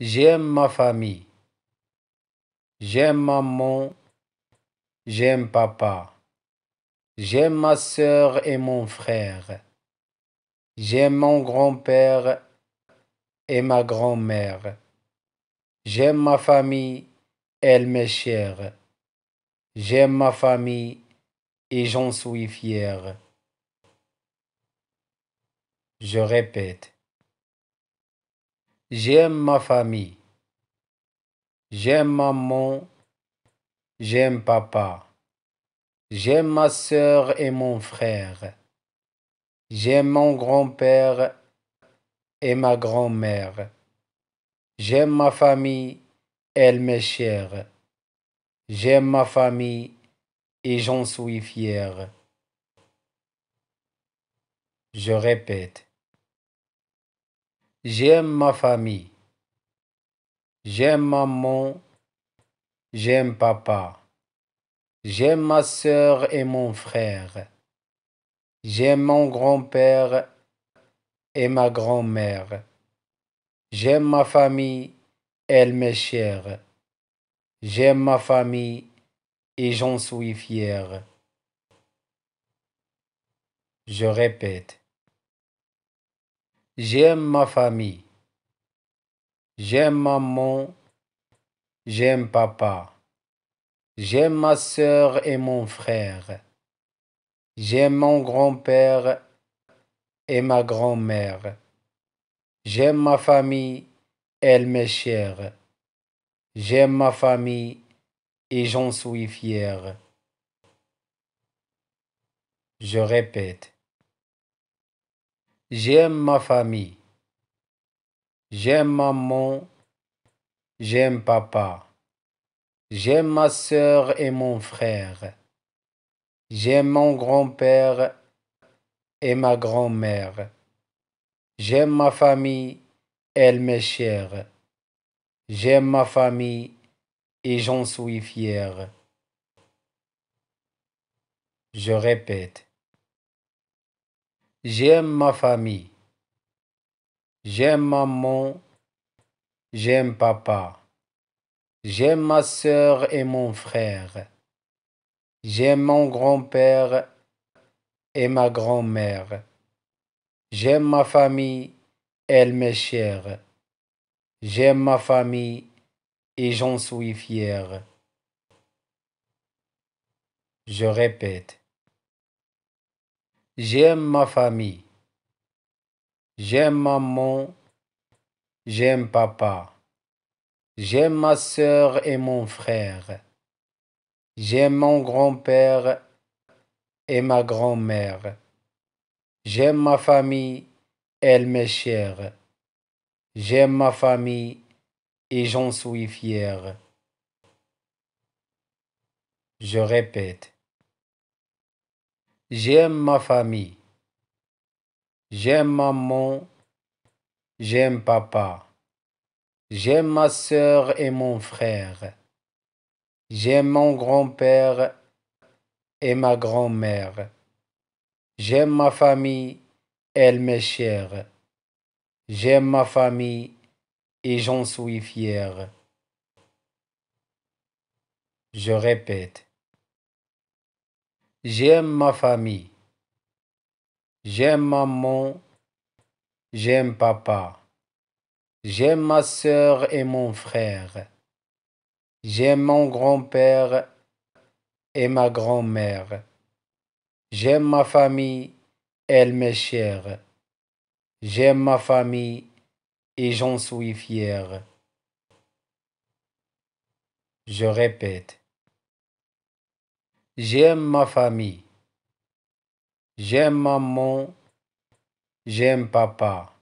J'aime ma famille. J'aime maman. J'aime papa. J'aime ma soeur et mon frère. J'aime mon grand-père et ma grand-mère. J'aime ma famille, elle m'est chère. J'aime ma famille et j'en suis fier. Je répète. J'aime ma famille. J'aime maman. J'aime papa. J'aime ma soeur et mon frère. J'aime mon grand-père et ma grand-mère. J'aime ma famille, elle m'est chère. J'aime ma famille et j'en suis fier. Je répète, J'aime ma famille. J'aime maman. J'aime papa. J'aime ma soeur et mon frère. J'aime mon grand-père et ma grand-mère. J'aime ma famille, elle m'est chère. J'aime ma famille et j'en suis fier. Je répète. J'aime ma famille. J'aime maman. J'aime papa. J'aime ma soeur et mon frère. J'aime mon grand-père et ma grand-mère. J'aime ma famille, elle m'est chère. J'aime ma famille et j'en suis fier. Je répète. J'aime ma famille. J'aime maman. J'aime papa. J'aime ma soeur et mon frère. J'aime mon grand-père et ma grand-mère. J'aime ma famille, elle m'est chère. J'aime ma famille et j'en suis fier. Je répète, J'aime ma famille. J'aime maman. J'aime papa. J'aime ma soeur et mon frère. J'aime mon grand-père et ma grand-mère. J'aime ma famille, elle m'est chère. J'aime ma famille et j'en suis fier. Je répète. J'aime ma famille. J'aime maman. J'aime papa. J'aime ma soeur et mon frère. J'aime mon grand-père et ma grand-mère. J'aime ma famille, elle m'est chère. J'aime ma famille et j'en suis fier. Je répète. J'aime ma famille. J'aime maman. J'aime papa. J'aime ma soeur et mon frère. J'aime mon grand-père et ma grand-mère. J'aime ma famille, elle m'est chère. J'aime ma famille et j'en suis fier. Je répète, J'aime ma famille. J'aime maman. J'aime papa. J'aime ma soeur et mon frère. J'aime mon grand-père et ma grand-mère. J'aime ma famille, elle m'est chère. J'aime ma famille et j'en suis fier. Je répète. J'aime ma famille. J'aime maman. J'aime papa.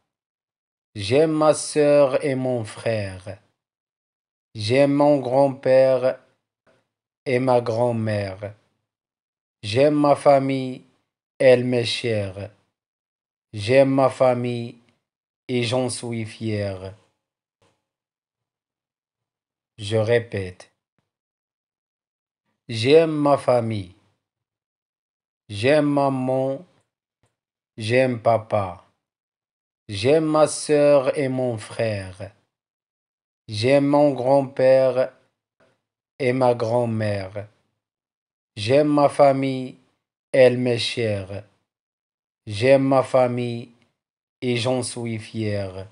J'aime ma soeur et mon frère. J'aime mon grand-père et ma grand-mère. J'aime ma famille, elle m'est chère. J'aime ma famille et j'en suis fier. Je répète. J'aime ma famille. J'aime maman. J'aime papa. J'aime ma soeur et mon frère. J'aime mon grand-père et ma grand-mère. J'aime ma famille, elle m'est chère. J'aime ma famille et j'en suis fier.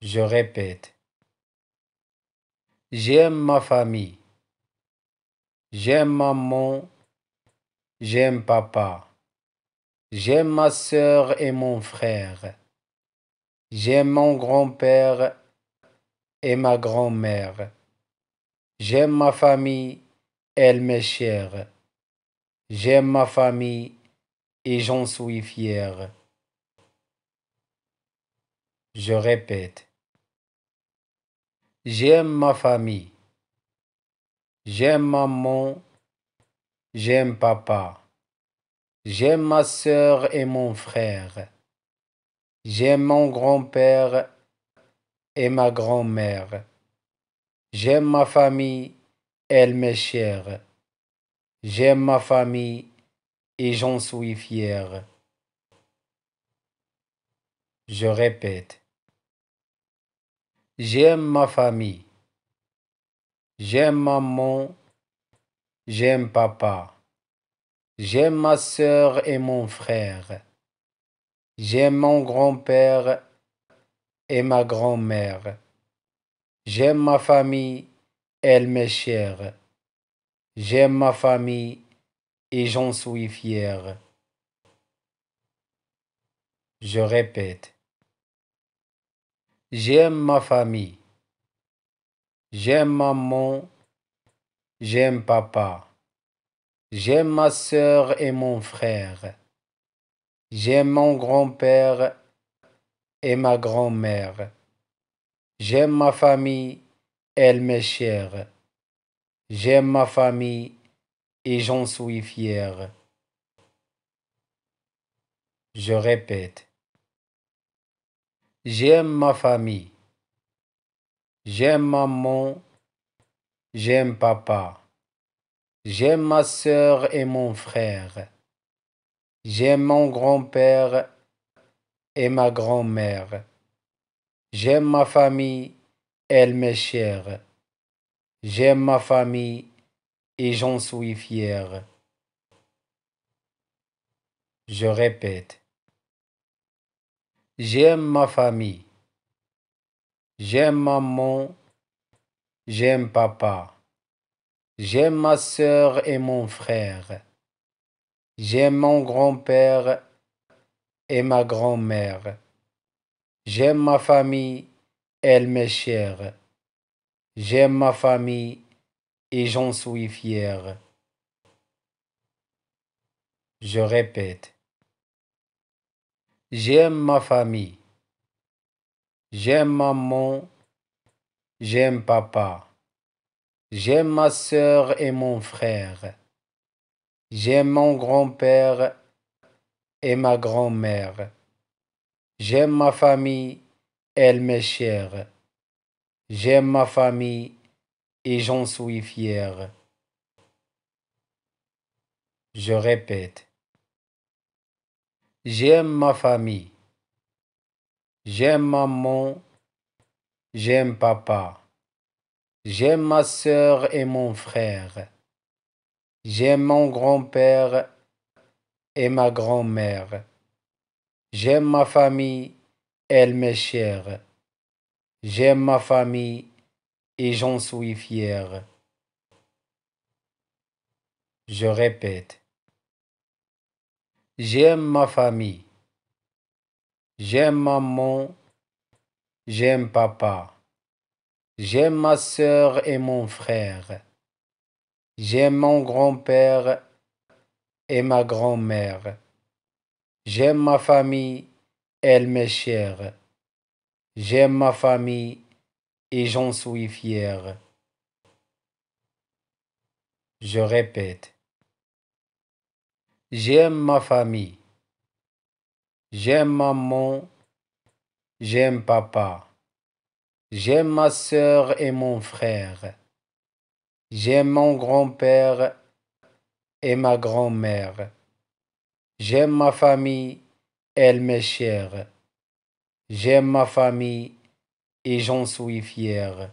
Je répète, J'aime ma famille. J'aime maman. J'aime papa. J'aime ma soeur et mon frère. J'aime mon grand-père et ma grand-mère. J'aime ma famille, elle m'est chère. J'aime ma famille et j'en suis fier. Je répète. J'aime ma famille. J'aime maman. J'aime papa. J'aime ma soeur et mon frère. J'aime mon grand-père et ma grand-mère. J'aime ma famille, elle m'est chère. J'aime ma famille et j'en suis fier. Je répète. J'aime ma famille. J'aime maman. J'aime papa. J'aime ma soeur et mon frère. J'aime mon grand-père et ma grand-mère. J'aime ma famille, elle m'est chère. J'aime ma famille et j'en suis fier. Je répète. J'aime ma famille. J'aime maman. J'aime papa. J'aime ma soeur et mon frère. J'aime mon grand-père et ma grand-mère. J'aime ma famille, elle m'est chère. J'aime ma famille et j'en suis fier. Je répète. J'aime ma famille. J'aime maman. J'aime papa. J'aime ma soeur et mon frère. J'aime mon grand-père et ma grand-mère. J'aime ma famille, elle m'est chère. J'aime ma famille et j'en suis fier. Je répète. J'aime ma famille. J'aime maman. J'aime papa. J'aime ma soeur et mon frère. J'aime mon grand-père et ma grand-mère. J'aime ma famille, elle m'est chère. J'aime ma famille et j'en suis fier. Je répète, J'aime ma famille. J'aime maman. J'aime papa. J'aime ma soeur et mon frère. J'aime mon grand-père et ma grand-mère. J'aime ma famille, elle m'est chère. J'aime ma famille et j'en suis fier. Je répète. J'aime ma famille. J'aime maman. J'aime papa. J'aime ma soeur et mon frère. J'aime mon grand-père et ma grand-mère. J'aime ma famille, elle m'est chère. J'aime ma famille et j'en suis fier. Je répète. J'aime ma famille. J'aime maman. J'aime papa. J'aime ma soeur et mon frère. J'aime mon grand-père et ma grand-mère. J'aime ma famille, elle m'est chère. J'aime ma famille et j'en suis fier. Je répète. J'aime ma famille. J'aime maman. J'aime papa. J'aime ma soeur et mon frère. J'aime mon grand-père et ma grand-mère. J'aime ma famille, elle m'est chère. J'aime ma famille et j'en suis fier.